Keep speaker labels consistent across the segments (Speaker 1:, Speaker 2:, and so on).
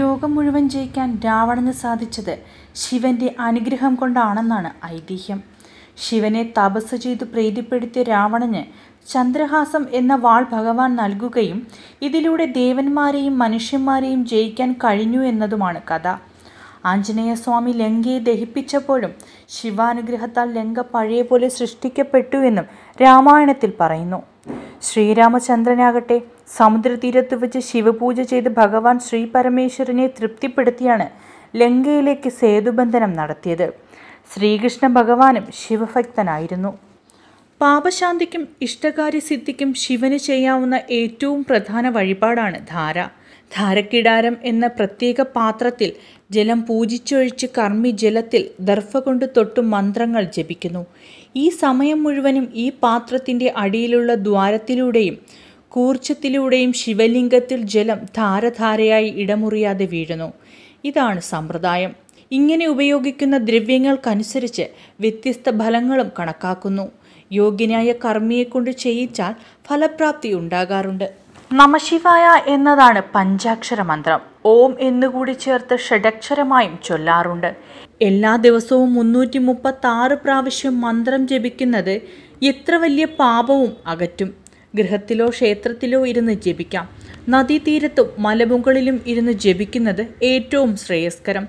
Speaker 1: ലോകം മുഴുവൻ ജയിക്കാൻ രാവണന് സാധിച്ചത് ശിവന്റെ അനുഗ്രഹം കൊണ്ടാണെന്നാണ് ഐതിഹ്യം ശിവനെ തപസ് ചെയ്ത് പ്രീതിപ്പെടുത്തിയ രാവണന് ചന്ദ്രഹാസം എന്ന വാൾ ഭഗവാൻ നൽകുകയും ഇതിലൂടെ ദേവന്മാരെയും മനുഷ്യന്മാരെയും ജയിക്കാൻ കഴിഞ്ഞു എന്നതുമാണ് കഥ ആഞ്ജനേയസ്വാമി ലങ്കയെ ദഹിപ്പിച്ചപ്പോഴും ശിവാനുഗ്രഹത്താൽ ലങ്ക പഴയ പോലെ സൃഷ്ടിക്കപ്പെട്ടു എന്നും രാമായണത്തിൽ പറയുന്നു ശ്രീരാമചന്ദ്രനാകട്ടെ സമുദ്രതീരത്ത് വെച്ച് ശിവപൂജ ചെയ്ത് ഭഗവാൻ ശ്രീ പരമേശ്വരനെ തൃപ്തിപ്പെടുത്തിയാണ് ലങ്കയിലേക്ക് സേതുബന്ധനം നടത്തിയത് ശ്രീകൃഷ്ണ ഭഗവാനും ശിവഭക്തനായിരുന്നു പാപശാന്തിക്കും ഇഷ്ടകാര്യസിദ്ധിക്കും ശിവന് ചെയ്യാവുന്ന ഏറ്റവും പ്രധാന വഴിപാടാണ് ധാര ധാരക്കിടാരം എന്ന പ്രത്യേക പാത്രത്തിൽ ജലം പൂജിച്ചൊഴിച്ച് കർമ്മി ജലത്തിൽ ദർഭ കൊണ്ട് തൊട്ട് മന്ത്രങ്ങൾ ജപിക്കുന്നു ഈ സമയം മുഴുവനും ഈ പാത്രത്തിൻ്റെ അടിയിലുള്ള ദ്വാരത്തിലൂടെയും കൂർച്ചത്തിലൂടെയും ശിവലിംഗത്തിൽ ജലം ധാരധാരയായി ഇടമുറിയാതെ വീഴുന്നു ഇതാണ് സമ്പ്രദായം ഇങ്ങനെ ഉപയോഗിക്കുന്ന ദ്രവ്യങ്ങൾക്കനുസരിച്ച് വ്യത്യസ്ത ഫലങ്ങളും കണക്കാക്കുന്നു യോഗ്യനായ കർമ്മിയെക്കൊണ്ട് ചെയ്യിച്ചാൽ ഫലപ്രാപ്തി ഉണ്ടാകാറുണ്ട് നമശിവായ എന്നതാണ് പഞ്ചാക്ഷര മന്ത്രം ഓം എന്നുകൂടി ചേർത്ത് ഷഡക്ഷരമായും ചൊല്ലാറുണ്ട് എല്ലാ ദിവസവും മുന്നൂറ്റി മുപ്പത്തി ആറ് പ്രാവശ്യം മന്ത്രം ജപിക്കുന്നത് എത്ര വലിയ പാപവും അകറ്റും ഗൃഹത്തിലോ ക്ഷേത്രത്തിലോ ഇരുന്ന് ജപിക്കാം നദീതീരത്തും മലമുകളിലും ഇരുന്ന് ജപിക്കുന്നത് ഏറ്റവും ശ്രേയസ്കരം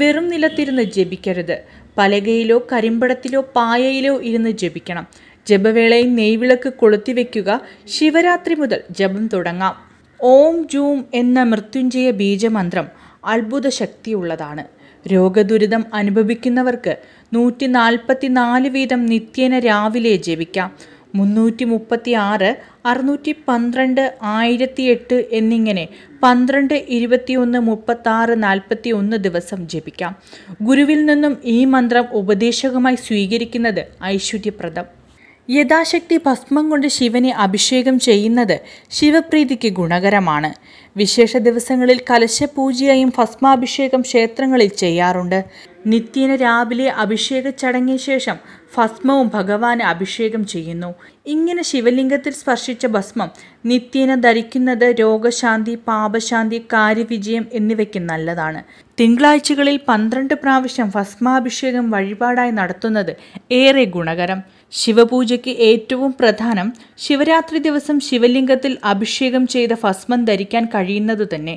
Speaker 1: വെറും നിലത്തിരുന്ന് ജപിക്കരുത് പലകയിലോ കരിമ്പടത്തിലോ പായയിലോ ഇരുന്ന് ജപിക്കണം ജപവേളയിൽ നെയ്വിളക്ക് കൊളുത്തിവെക്കുക ശിവരാത്രി മുതൽ ജപം തുടങ്ങാം ഓം ജൂം എന്ന മൃത്യുഞ്ജയ ബീജമന്ത്രം അത്ഭുത ശക്തിയുള്ളതാണ് രോഗദുരിതം അനുഭവിക്കുന്നവർക്ക് നൂറ്റി നാൽപ്പത്തി നാല് വീതം നിത്യേന രാവിലെ ജപിക്കാം മുന്നൂറ്റി മുപ്പത്തി ആറ് അറുന്നൂറ്റി പന്ത്രണ്ട് ആയിരത്തി എട്ട് എന്നിങ്ങനെ പന്ത്രണ്ട് ഇരുപത്തിയൊന്ന് ആറ് നാൽപ്പത്തി ഒന്ന് ദിവസം ജപിക്കാം ഗുരുവിൽ നിന്നും ഈ മന്ത്രം ഉപദേശകമായി സ്വീകരിക്കുന്നത് ഐശ്വര്യപ്രദം യഥാശക്തി ഭസ്മം കൊണ്ട് ശിവനെ അഭിഷേകം ചെയ്യുന്നത് ശിവപ്രീതിക്ക് ഗുണകരമാണ് വിശേഷ ദിവസങ്ങളിൽ കലശപൂജയായും ഭസ്മാഭിഷേകം ക്ഷേത്രങ്ങളിൽ ചെയ്യാറുണ്ട് നിത്യേന രാവിലെ അഭിഷേക ചടങ്ങിന് ശേഷം ഭസ്മവും ഭഗവാന് അഭിഷേകം ചെയ്യുന്നു ഇങ്ങനെ ശിവലിംഗത്തിൽ സ്പർശിച്ച ഭസ്മം നിത്യേന ധരിക്കുന്നത് രോഗശാന്തി പാപശാന്തി കാര്യവിജയം എന്നിവയ്ക്ക് നല്ലതാണ് തിങ്കളാഴ്ചകളിൽ പന്ത്രണ്ട് പ്രാവശ്യം ഭസ്മാഭിഷേകം വഴിപാടായി നടത്തുന്നത് ഏറെ ഗുണകരം ശിവപൂജയ്ക്ക് ഏറ്റവും പ്രധാനം ശിവരാത്രി ദിവസം ശിവലിംഗത്തിൽ അഭിഷേകം ചെയ്ത ഭസ്മം ധരിക്കാൻ കഴിയുന്നത് തന്നെ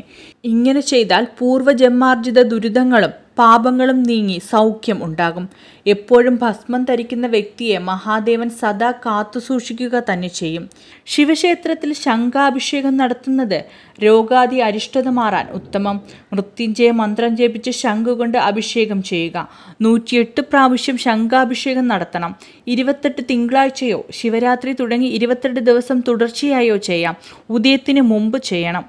Speaker 1: ഇങ്ങനെ ചെയ്താൽ പൂർവ്വജന്മാർജിത ദുരിതങ്ങളും പാപങ്ങളും നീങ്ങി സൗഖ്യം ഉണ്ടാകും എപ്പോഴും ഭസ്മം ധരിക്കുന്ന വ്യക്തിയെ മഹാദേവൻ സദാ കാത്തുസൂക്ഷിക്കുക തന്നെ ചെയ്യും ശിവക്ഷേത്രത്തിൽ ശംഖാഭിഷേകം നടത്തുന്നത് രോഗാദി അരിഷ്ടത മാറാൻ ഉത്തമം മൃത്യുഞ്ജയ മന്ത്രം ജപിച്ച് കൊണ്ട് അഭിഷേകം ചെയ്യുക നൂറ്റിയെട്ട് പ്രാവശ്യം ശംഖാഭിഷേകം നടത്തണം ഇരുപത്തെട്ട് തിങ്കളാഴ്ചയോ ശിവരാത്രി തുടങ്ങി ഇരുപത്തെട്ട് ദിവസം തുടർച്ചയായോ ചെയ്യാം ഉദയത്തിന് മുമ്പ് ചെയ്യണം